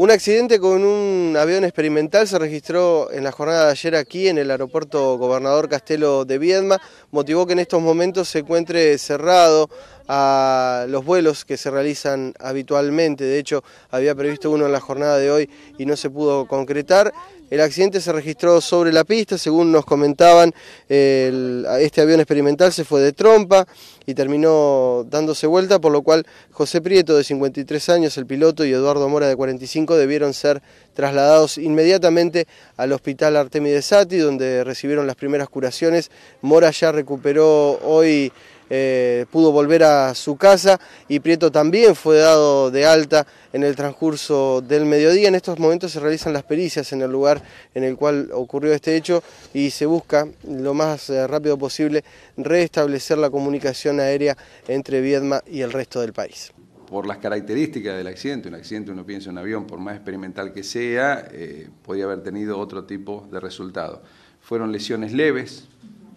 Un accidente con un avión experimental se registró en la jornada de ayer aquí en el aeropuerto Gobernador Castelo de Viedma, motivó que en estos momentos se encuentre cerrado a los vuelos que se realizan habitualmente, de hecho había previsto uno en la jornada de hoy y no se pudo concretar. El accidente se registró sobre la pista, según nos comentaban, este avión experimental se fue de trompa y terminó dándose vuelta, por lo cual José Prieto, de 53 años, el piloto, y Eduardo Mora, de 45 debieron ser trasladados inmediatamente al hospital Artemide Sati, donde recibieron las primeras curaciones. Mora ya recuperó hoy, eh, pudo volver a su casa y Prieto también fue dado de alta en el transcurso del mediodía. En estos momentos se realizan las pericias en el lugar en el cual ocurrió este hecho y se busca lo más eh, rápido posible restablecer la comunicación aérea entre Viedma y el resto del país por las características del accidente, un accidente uno piensa en un avión, por más experimental que sea, eh, podía haber tenido otro tipo de resultado. Fueron lesiones leves,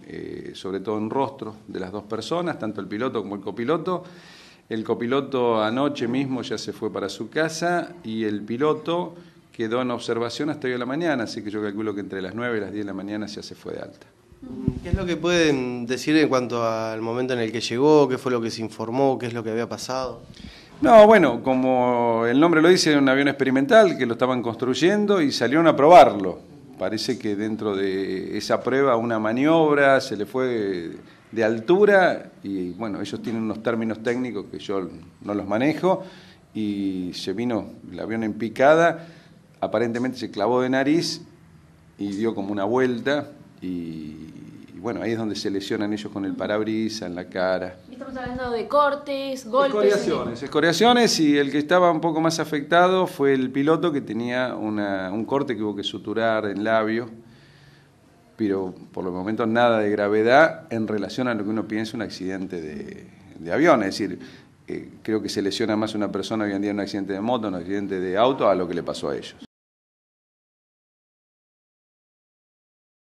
eh, sobre todo en rostro de las dos personas, tanto el piloto como el copiloto. El copiloto anoche mismo ya se fue para su casa y el piloto quedó en observación hasta hoy a la mañana, así que yo calculo que entre las 9 y las 10 de la mañana ya se fue de alta. ¿Qué es lo que pueden decir en cuanto al momento en el que llegó? ¿Qué fue lo que se informó? ¿Qué es lo que había pasado? No, bueno, como el nombre lo dice, es un avión experimental que lo estaban construyendo y salieron a probarlo. Parece que dentro de esa prueba una maniobra se le fue de altura y bueno, ellos tienen unos términos técnicos que yo no los manejo y se vino el avión en picada, aparentemente se clavó de nariz y dio como una vuelta y, bueno, ahí es donde se lesionan ellos con el parabrisas, en la cara. Estamos hablando de cortes, golpes. Escoriaciones, escoriaciones y el que estaba un poco más afectado fue el piloto que tenía un corte que hubo que suturar en labio, pero por el momento nada de gravedad en relación a lo que uno piensa un accidente de, avión, es decir, eh, creo que se lesiona más una persona hoy en día en un accidente de moto, en un accidente de auto, a lo que le pasó a ellos.